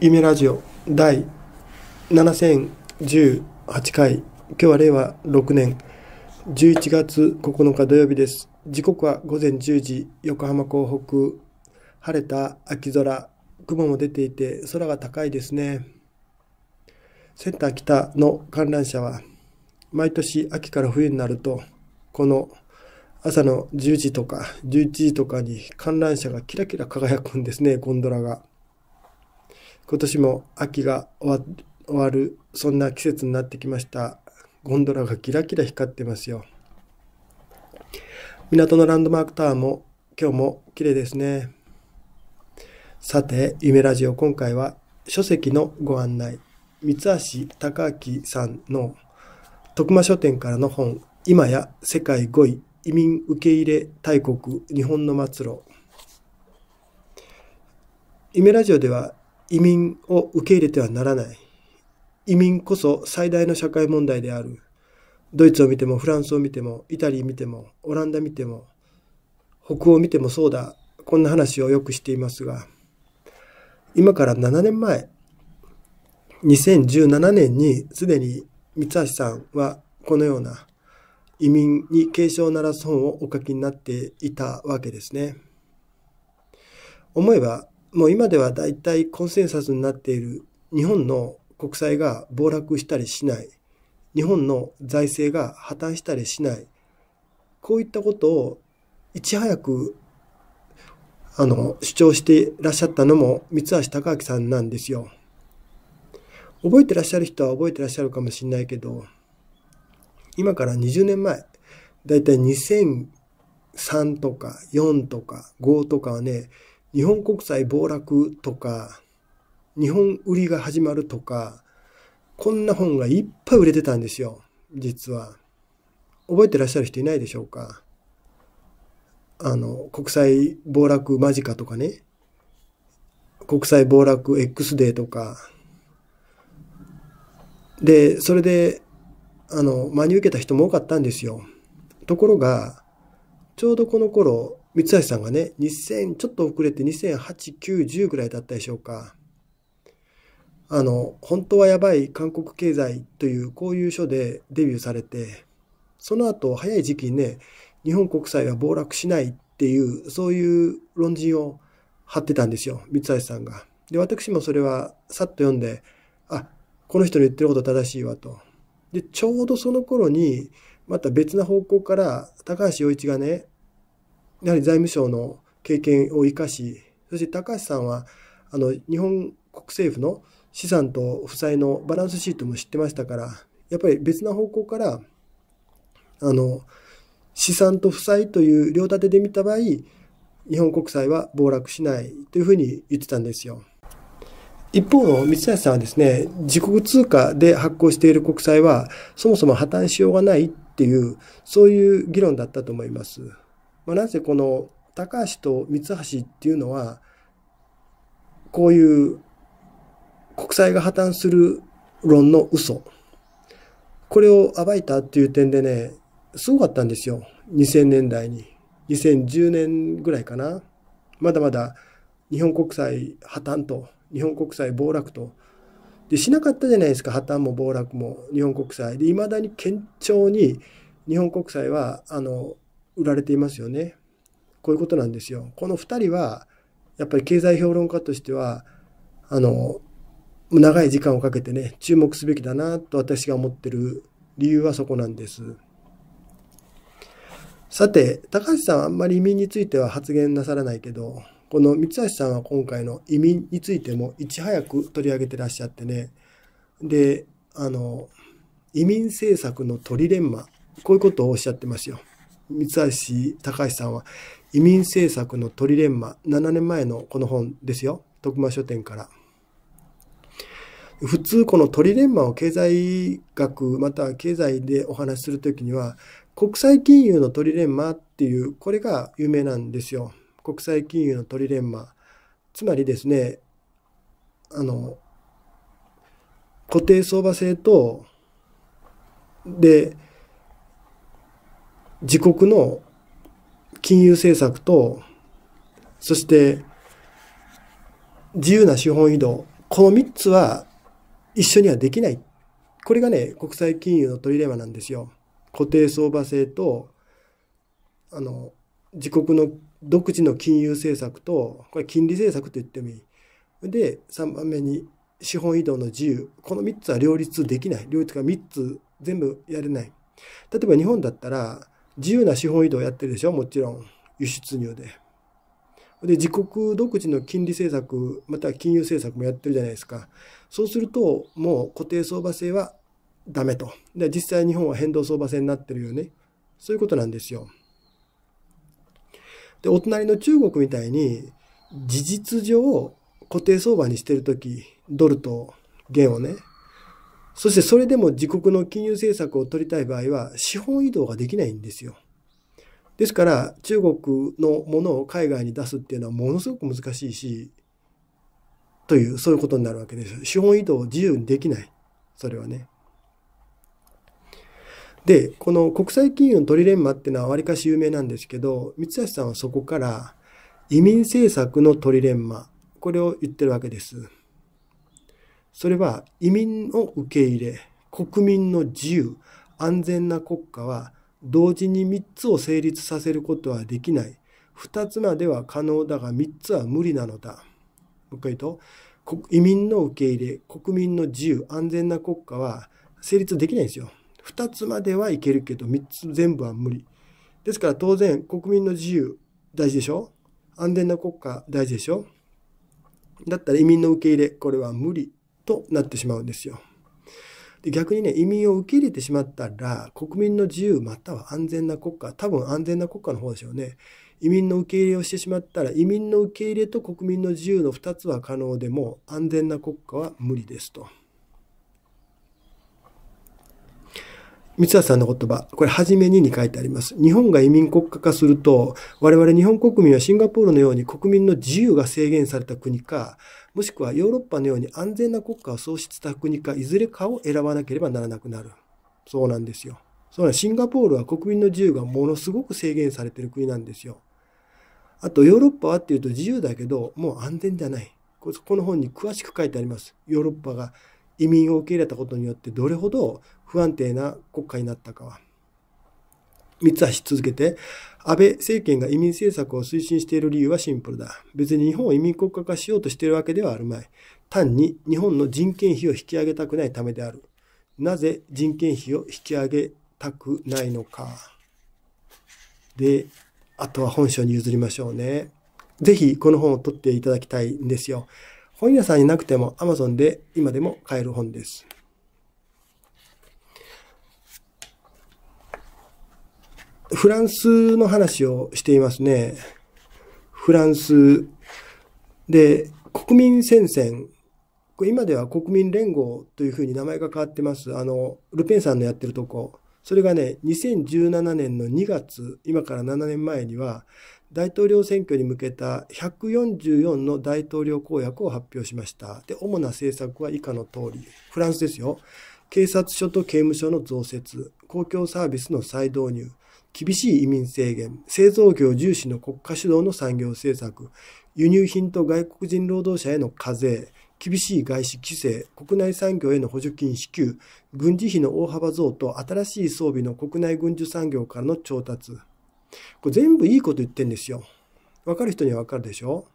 夢ラジオ第7018回今日は令和6年11月9日土曜日です時刻は午前10時横浜港北晴れた秋空雲も出ていて空が高いですねセンター北の観覧車は毎年秋から冬になるとこの朝の10時とか11時とかに観覧車がキラキラ輝くんですねゴンドラが。今年も秋が終わる、そんな季節になってきました。ゴンドラがキラキラ光ってますよ。港のランドマークタワーも今日も綺麗ですね。さて、夢ラジオ今回は書籍のご案内。三橋貴明さんの徳間書店からの本、今や世界5位移民受け入れ大国日本の末路。夢ラジオでは移民を受け入れてはならない。移民こそ最大の社会問題である。ドイツを見ても、フランスを見ても、イタリー見ても、オランダ見ても、北欧見てもそうだ。こんな話をよくしていますが、今から7年前、2017年にすでに三橋さんはこのような移民に警鐘を鳴らす本をお書きになっていたわけですね。思えばもう今では大体コンセンサスになっている日本の国債が暴落したりしない、日本の財政が破綻したりしない、こういったことをいち早くあの主張していらっしゃったのも三橋隆明さんなんですよ。覚えてらっしゃる人は覚えてらっしゃるかもしれないけど、今から20年前、だいたい2003とか4とか5とかはね、日本国債暴落とか、日本売りが始まるとか、こんな本がいっぱい売れてたんですよ、実は。覚えてらっしゃる人いないでしょうか。あの、国債暴落間近とかね。国債暴落 X デーとか。で、それで、あの、真に受けた人も多かったんですよ。ところが、ちょうどこの頃、三橋さんがね、2000、ちょっと遅れて2008、9、10ぐらいだったでしょうか。あの、本当はやばい韓国経済という、こういう書でデビューされて、その後、早い時期にね、日本国債は暴落しないっていう、そういう論人を張ってたんですよ、三橋さんが。で、私もそれはさっと読んで、あ、この人の言ってること正しいわと。で、ちょうどその頃に、また別な方向から、高橋洋一がね、やはり財務省の経験を生かし、そして高橋さんは、あの、日本国政府の資産と負債のバランスシートも知ってましたから、やっぱり別な方向から、あの、資産と負債という両立てで見た場合、日本国債は暴落しないというふうに言ってたんですよ。一方の三橋さんはですね、自国通貨で発行している国債は、そもそも破綻しようがないっていう、そういう議論だったと思います。まあ、なぜこの高橋と三橋っていうのはこういう国債が破綻する論の嘘これを暴いたっていう点でねすごかったんですよ2000年代に2010年ぐらいかなまだまだ日本国債破綻と日本国債暴落とでしなかったじゃないですか破綻も暴落も日本国債でいまだに堅調に日本国債はあの売られていますよね。こういうことなんですよ。この2人は、やっぱり経済評論家としては、あの、長い時間をかけてね、注目すべきだなと私が思ってる理由はそこなんです。さて、高橋さんあんまり移民については発言なさらないけど、この三橋さんは今回の移民についてもいち早く取り上げてらっしゃってね、で、あの、移民政策のトリレンマ、こういうことをおっしゃってますよ。三橋隆さんは移民政策のトリレンマ7年前のこの本ですよ徳間書店から普通このトリレンマを経済学または経済でお話しするときには国際金融のトリレンマっていうこれが有名なんですよ国際金融のトリレンマつまりですねあの固定相場制とで自国の金融政策と、そして自由な資本移動、この3つは一緒にはできない。これがね、国際金融のトリレマなんですよ。固定相場制と、あの、自国の独自の金融政策と、これ金利政策と言ってもいい。で、3番目に資本移動の自由。この3つは両立できない。両立が3つ全部やれない。例えば日本だったら、自由な資本移動やってるでしょもちろん輸出入で。で自国独自の金利政策または金融政策もやってるじゃないですかそうするともう固定相場制はダメとで実際日本は変動相場制になってるよねそういうことなんですよでお隣の中国みたいに事実上固定相場にしてる時ドルと元をねそしてそれでも自国の金融政策を取りたい場合は資本移動ができないんですよ。ですから中国のものを海外に出すっていうのはものすごく難しいし、という、そういうことになるわけです。資本移動を自由にできない。それはね。で、この国際金融のトリレンマっていうのはわりかし有名なんですけど、三橋さんはそこから移民政策のトリレンマ、これを言ってるわけです。それは移民を受け入れ、国民の自由、安全な国家は同時に3つを成立させることはできない。2つまでは可能だが3つは無理なのだ。もう一回言うと、移民の受け入れ、国民の自由、安全な国家は成立できないんですよ。2つまではいけるけど、3つ全部は無理。ですから当然、国民の自由、大事でしょ安全な国家、大事でしょだったら移民の受け入れ、これは無理となってしまうんですよ。で逆にね、移民を受け入れてしまったら、国民の自由または安全な国家、多分安全な国家の方でしょうね。移民の受け入れをしてしまったら、移民の受け入れと国民の自由の2つは可能でも、安全な国家は無理ですと。三橋さんの言葉、これ初めにに書いてあります。日本が移民国家化すると、我々日本国民はシンガポールのように国民の自由が制限された国か、もしくはヨーロッパのように安全な国家を創出した国か、いずれかを選ばなければならなくなる。そうなんですよ。そうなんシンガポールは国民の自由がものすごく制限されている国なんですよ。あと、ヨーロッパはっていうと自由だけど、もう安全じゃない。この本に詳しく書いてあります。ヨーロッパが移民を受け入れたことによってどれほど不安定な国家になったかは。三橋続けて、安倍政権が移民政策を推進している理由はシンプルだ。別に日本を移民国家化しようとしているわけではあるまい。単に日本の人件費を引き上げたくないためである。なぜ人件費を引き上げたくないのか。で、あとは本書に譲りましょうね。ぜひこの本を取っていただきたいんですよ。本屋さんになくても Amazon で今でも買える本です。フランスの話をしていますね。フランスで国民戦線。今では国民連合というふうに名前が変わってます。あの、ルペンさんのやってるとこ。それがね、2017年の2月、今から7年前には、大統領選挙に向けた144の大統領公約を発表しました。で、主な政策は以下の通り、フランスですよ。警察署と刑務所の増設、公共サービスの再導入、厳しい移民制限、製造業重視の国家主導の産業政策、輸入品と外国人労働者への課税、厳しい外資規制、国内産業への補助金支給、軍事費の大幅増と新しい装備の国内軍需産業からの調達。これ全部いいこと言ってんですよ。わかる人にはわかるでしょ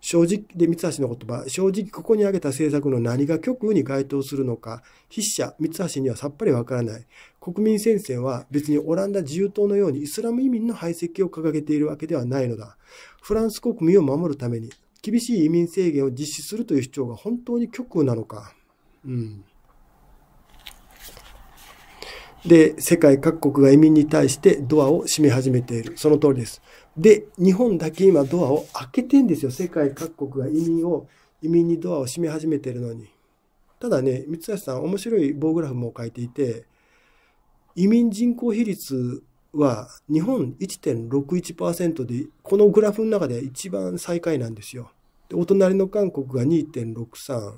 正直で三橋の言葉正直ここに挙げた政策の何が極右に該当するのか筆者三橋にはさっぱりわからない国民戦線は別にオランダ自由党のようにイスラム移民の排斥を掲げているわけではないのだフランス国民を守るために厳しい移民制限を実施するという主張が本当に極右なのかうんで世界各国が移民に対してドアを閉め始めているその通りですで、日本だけ今ドアを開けてんですよ。世界各国が移民を、移民にドアを閉め始めてるのに。ただね、三橋さん、面白い棒グラフも書いていて、移民人口比率は日本1.61%で、このグラフの中で一番最下位なんですよ。でお隣の韓国が2.63、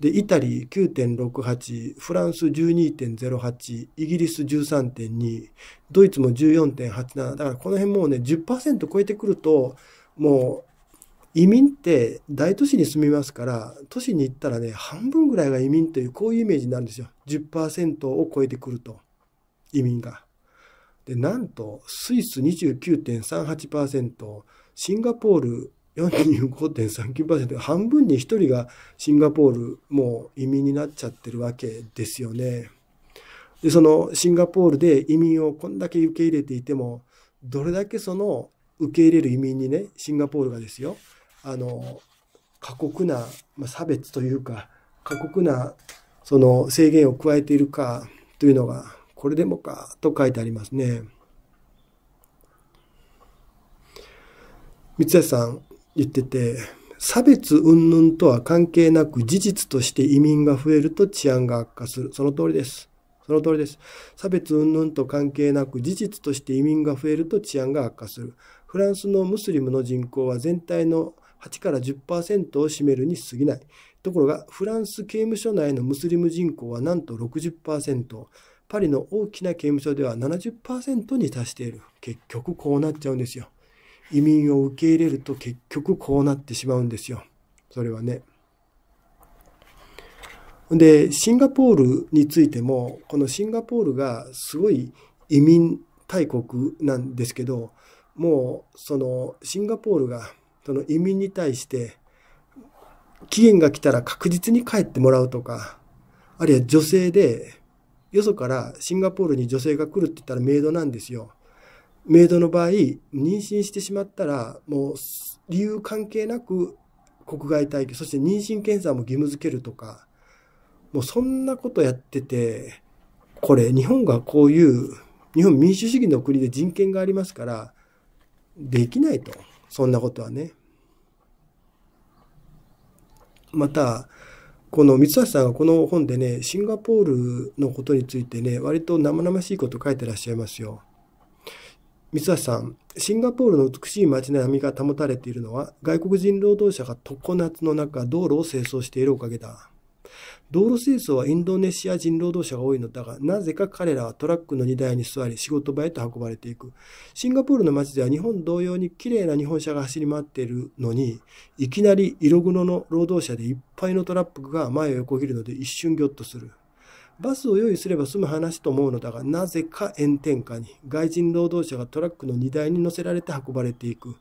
で、イタリー9.68、フランス12.08、イギリス13.2、ドイツも14.87。だからこの辺もうね、10%超えてくると、もう移民って大都市に住みますから、都市に行ったらね、半分ぐらいが移民という、こういうイメージになるんですよ。10%を超えてくると、移民が。で、なんと、スイス29.38%、シンガポール45.39%半分に1人がシンガポールもう移民になっちゃってるわけですよね。でそのシンガポールで移民をこんだけ受け入れていてもどれだけその受け入れる移民にねシンガポールがですよあの過酷な、まあ、差別というか過酷なその制限を加えているかというのがこれでもかと書いてありますね。三橋さん言ってて、差別云々とは関係なく事実として移民が増えると治安が悪化する。その通りです。その通りです。差別云々と関係なく事実として移民が増えると治安が悪化する。フランスのムスリムの人口は全体の8から10%を占めるに過ぎない。ところが、フランス刑務所内のムスリム人口はなんと60%。パリの大きな刑務所では70%に達している。結局こうなっちゃうんですよ。移民を受け入れると結局こうなってしまうんですよ。それはね。で、シンガポールについても、このシンガポールがすごい移民大国なんですけど、もうそのシンガポールがその移民に対して期限が来たら確実に帰ってもらうとか、あるいは女性で、よそからシンガポールに女性が来るって言ったらメイドなんですよ。メイドの場合、妊娠してしまったら、もう理由関係なく国外退去、そして妊娠検査も義務付けるとか、もうそんなことやってて、これ日本がこういう、日本民主主義の国で人権がありますから、できないと。そんなことはね。また、この三橋さんがこの本でね、シンガポールのことについてね、割と生々しいこと書いてらっしゃいますよ。三橋さん、シンガポールの美しい街並みが保たれているのは、外国人労働者が常夏の中、道路を清掃しているおかげだ。道路清掃はインドネシア人労働者が多いのだが、なぜか彼らはトラックの荷台に座り、仕事場へと運ばれていく。シンガポールの街では日本同様に綺麗な日本車が走り回っているのに、いきなり色黒の労働者でいっぱいのトラックが前を横切るので一瞬ぎょっとする。バスを用意すれば済む話と思うのだが、なぜか炎天下に、外人労働者がトラックの荷台に乗せられて運ばれていく。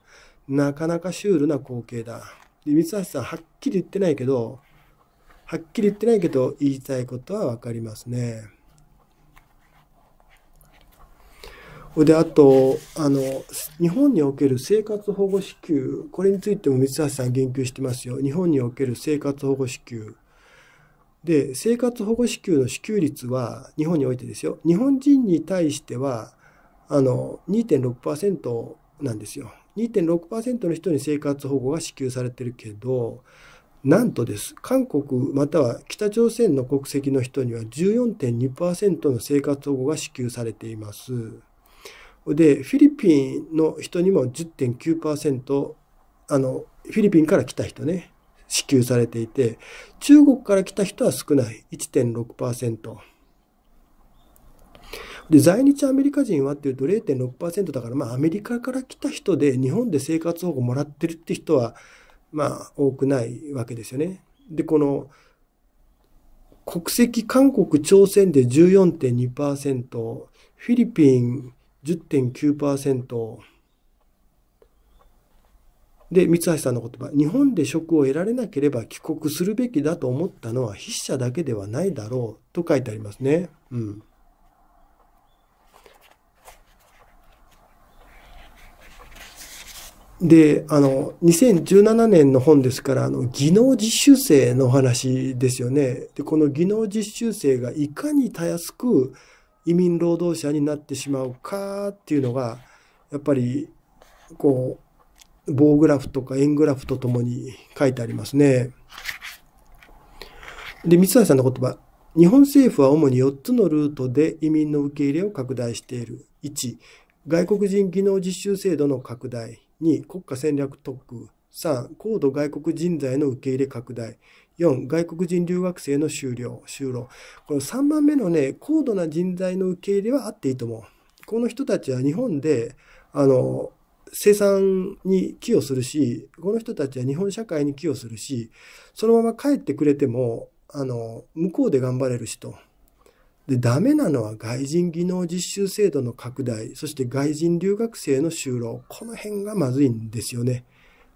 なかなかシュールな光景だ。で、三橋さん、はっきり言ってないけど、はっきり言ってないけど、言いたいことはわかりますね。で、あと、あの、日本における生活保護支給、これについても三橋さん言及してますよ。日本における生活保護支給。で、生活保護支給の支給率は、日本においてですよ、日本人に対しては、あの、2.6%なんですよ。2.6%の人に生活保護が支給されてるけど、なんとです、韓国または北朝鮮の国籍の人には14.2%の生活保護が支給されています。で、フィリピンの人にも10.9%、あの、フィリピンから来た人ね、支給されていて、中国から来た人は少ない。1.6%。で、在日アメリカ人はっていうと0.6%だから、まあアメリカから来た人で日本で生活保護もらってるって人は、まあ多くないわけですよね。で、この、国籍韓国、朝鮮で14.2%、フィリピン10.9%、で、三橋さんの言葉、日本で職を得られなければ帰国するべきだと思ったのは筆者だけではないだろうと書いてありますね。うん。で、あの、2017年の本ですから、あの、技能実習生の話ですよね。で、この技能実習生がいかにたやすく移民労働者になってしまうかっていうのが、やっぱり、こう、棒グラフとか円グラフとともに書いてありますね。で、三橋さんの言葉。日本政府は主に4つのルートで移民の受け入れを拡大している。1、外国人技能実習制度の拡大。2、国家戦略特区。3、高度外国人材の受け入れ拡大。4、外国人留学生の終了、就労。この3番目のね、高度な人材の受け入れはあっていいと思う。この人たちは日本で、あの、生産に寄与するし、この人たちは日本社会に寄与するし、そのまま帰ってくれても、あの、向こうで頑張れるしと。で、ダメなのは外人技能実習制度の拡大、そして外人留学生の就労。この辺がまずいんですよね。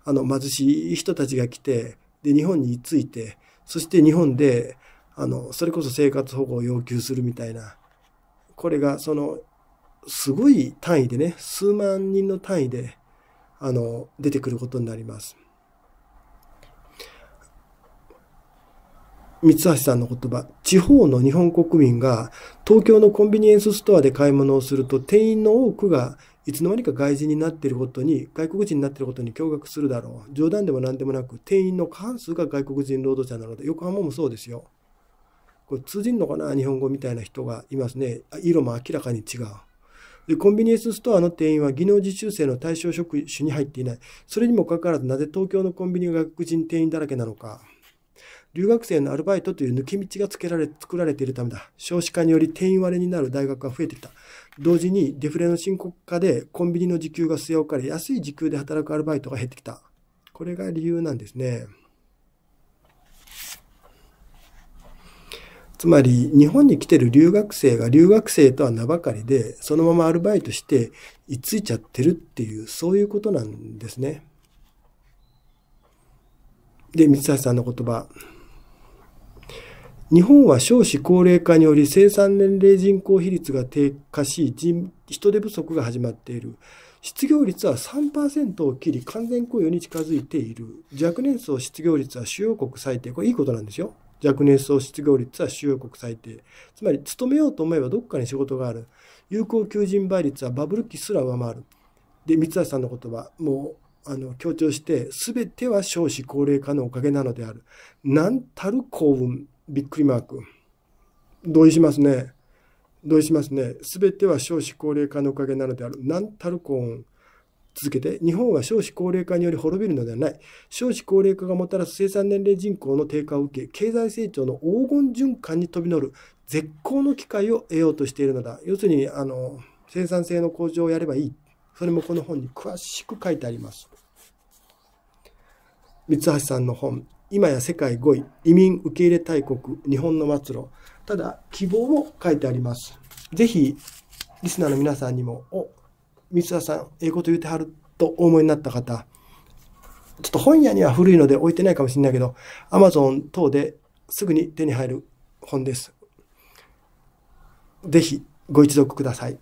あの、貧しい人たちが来て、で、日本に着いて、そして日本で、あの、それこそ生活保護を要求するみたいな。これがそのすごい単位でね、数万人の単位で、あの、出てくることになります。三橋さんの言葉、地方の日本国民が東京のコンビニエンスストアで買い物をすると店員の多くがいつの間にか外人になっていることに、外国人になっていることに驚愕するだろう。冗談でも何でもなく、店員の過半数が外国人労働者なので、横浜もそうですよ。これ通じんのかな日本語みたいな人がいますね。色も明らかに違う。でコンビニエンスストアの店員は技能実習生の対象職種に入っていない。それにもかかわらず、なぜ東京のコンビニが外国人店員だらけなのか。留学生のアルバイトという抜け道がつけられ作られているためだ。少子化により定員割れになる大学が増えてきた。同時にデフレの深刻化でコンビニの時給が据え置かれ、安い時給で働くアルバイトが減ってきた。これが理由なんですね。つまり日本に来てる留学生が留学生とは名ばかりでそのままアルバイトしていついちゃってるっていうそういうことなんですね。で三橋さんの言葉。日本は少子高齢化により生産年齢人口比率が低下し人手不足が始まっている。失業率は3%を切り完全雇用に近づいている。若年層失業率は主要国最低。これいいことなんですよ。若年層失業率は主要国最低。つまり、勤めようと思えばどっかに仕事がある。有効求人倍率はバブル期すら上回る。で、三橋さんの言葉、もう、あの、強調して、全ては少子高齢化のおかげなのである。なんたる幸運。びっくりマーク。同意しますね。同意しますね。全ては少子高齢化のおかげなのである。なんたる幸運。続けて、日本は少子高齢化により滅びるのではない。少子高齢化がもたらす生産年齢人口の低下を受け、経済成長の黄金循環に飛び乗る絶好の機会を得ようとしているのだ。要するに、あの、生産性の向上をやればいい。それもこの本に詳しく書いてあります。三橋さんの本、今や世界5位、移民受け入れ大国、日本の末路。ただ、希望も書いてあります。ぜひ、リスナーの皆さんにも、三田さん、ええこと言うてはるとお思いになった方、ちょっと本屋には古いので置いてないかもしれないけど、アマゾン等ですぐに手に入る本です。ぜひご一読ください。